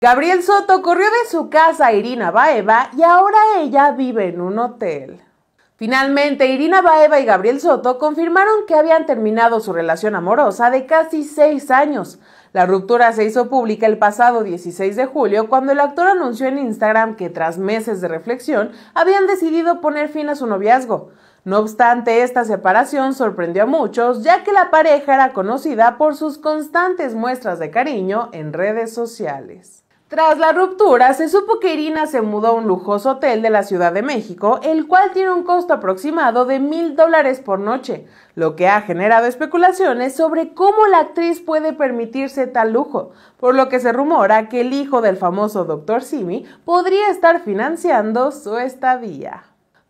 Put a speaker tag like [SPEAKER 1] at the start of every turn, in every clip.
[SPEAKER 1] Gabriel Soto corrió de su casa a Irina Baeva y ahora ella vive en un hotel. Finalmente, Irina Baeva y Gabriel Soto confirmaron que habían terminado su relación amorosa de casi seis años. La ruptura se hizo pública el pasado 16 de julio cuando el actor anunció en Instagram que tras meses de reflexión habían decidido poner fin a su noviazgo. No obstante, esta separación sorprendió a muchos, ya que la pareja era conocida por sus constantes muestras de cariño en redes sociales. Tras la ruptura, se supo que Irina se mudó a un lujoso hotel de la Ciudad de México, el cual tiene un costo aproximado de mil dólares por noche, lo que ha generado especulaciones sobre cómo la actriz puede permitirse tal lujo, por lo que se rumora que el hijo del famoso Dr. Simi podría estar financiando su estadía.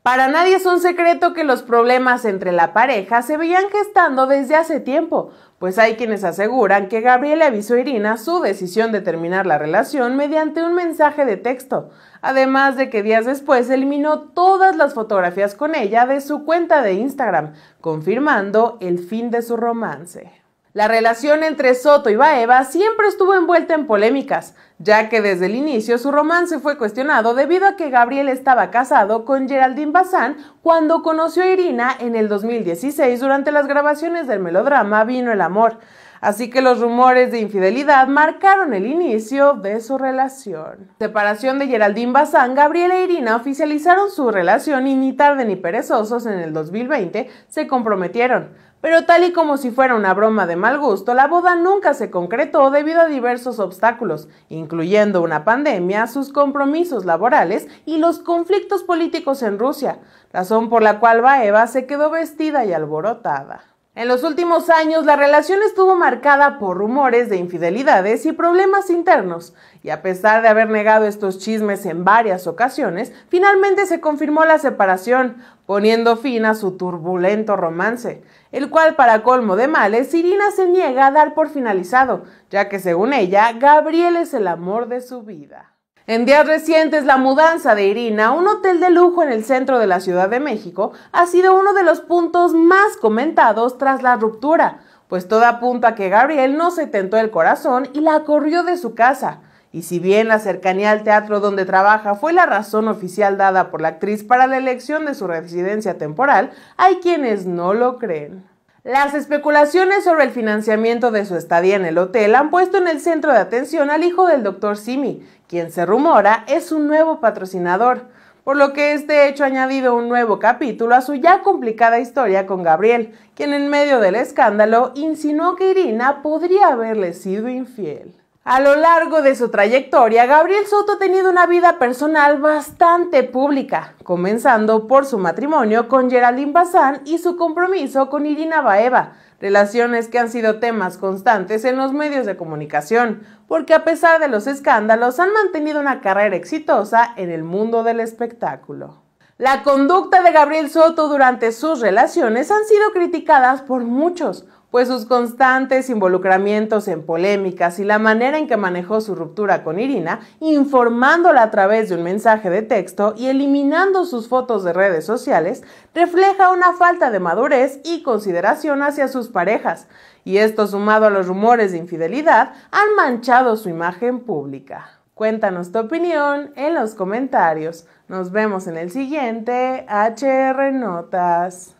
[SPEAKER 1] Para nadie es un secreto que los problemas entre la pareja se veían gestando desde hace tiempo, pues hay quienes aseguran que Gabriel avisó a Irina su decisión de terminar la relación mediante un mensaje de texto, además de que días después eliminó todas las fotografías con ella de su cuenta de Instagram, confirmando el fin de su romance. La relación entre Soto y Baeva siempre estuvo envuelta en polémicas, ya que desde el inicio su romance fue cuestionado debido a que Gabriel estaba casado con Geraldine Bazán cuando conoció a Irina en el 2016 durante las grabaciones del melodrama Vino el Amor. Así que los rumores de infidelidad marcaron el inicio de su relación. Separación de Geraldine Bazán, Gabriela e Irina oficializaron su relación y ni tarde ni perezosos en el 2020 se comprometieron. Pero tal y como si fuera una broma de mal gusto, la boda nunca se concretó debido a diversos obstáculos, incluyendo una pandemia, sus compromisos laborales y los conflictos políticos en Rusia, razón por la cual Baeva se quedó vestida y alborotada. En los últimos años, la relación estuvo marcada por rumores de infidelidades y problemas internos, y a pesar de haber negado estos chismes en varias ocasiones, finalmente se confirmó la separación, poniendo fin a su turbulento romance, el cual para colmo de males, Irina se niega a dar por finalizado, ya que según ella, Gabriel es el amor de su vida. En días recientes, la mudanza de Irina a un hotel de lujo en el centro de la Ciudad de México ha sido uno de los puntos más comentados tras la ruptura, pues todo apunta a que Gabriel no se tentó el corazón y la corrió de su casa. Y si bien la cercanía al teatro donde trabaja fue la razón oficial dada por la actriz para la elección de su residencia temporal, hay quienes no lo creen. Las especulaciones sobre el financiamiento de su estadía en el hotel han puesto en el centro de atención al hijo del doctor Simi, quien se rumora es un nuevo patrocinador, por lo que este hecho ha añadido un nuevo capítulo a su ya complicada historia con Gabriel, quien en medio del escándalo insinuó que Irina podría haberle sido infiel. A lo largo de su trayectoria, Gabriel Soto ha tenido una vida personal bastante pública, comenzando por su matrimonio con Geraldine Bazán y su compromiso con Irina Baeva, relaciones que han sido temas constantes en los medios de comunicación, porque a pesar de los escándalos han mantenido una carrera exitosa en el mundo del espectáculo. La conducta de Gabriel Soto durante sus relaciones han sido criticadas por muchos, pues sus constantes involucramientos en polémicas y la manera en que manejó su ruptura con Irina, informándola a través de un mensaje de texto y eliminando sus fotos de redes sociales, refleja una falta de madurez y consideración hacia sus parejas, y esto sumado a los rumores de infidelidad han manchado su imagen pública. Cuéntanos tu opinión en los comentarios. Nos vemos en el siguiente HR Notas.